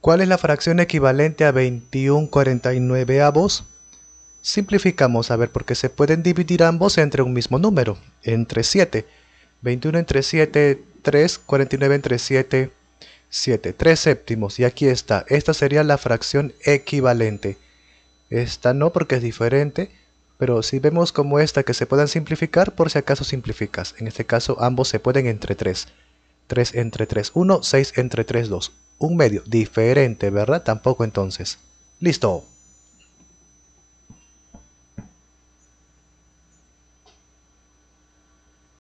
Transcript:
¿Cuál es la fracción equivalente a 21 49 avos? Simplificamos, a ver, porque se pueden dividir ambos entre un mismo número, entre 7. 21 entre 7, 3, 49 entre 7, 7, 3 séptimos. Y aquí está, esta sería la fracción equivalente. Esta no porque es diferente, pero si vemos como esta que se puedan simplificar, por si acaso simplificas. En este caso ambos se pueden entre 3. 3 entre 3, 1, 6 entre 3, 2 un medio diferente, ¿verdad? Tampoco entonces. Listo.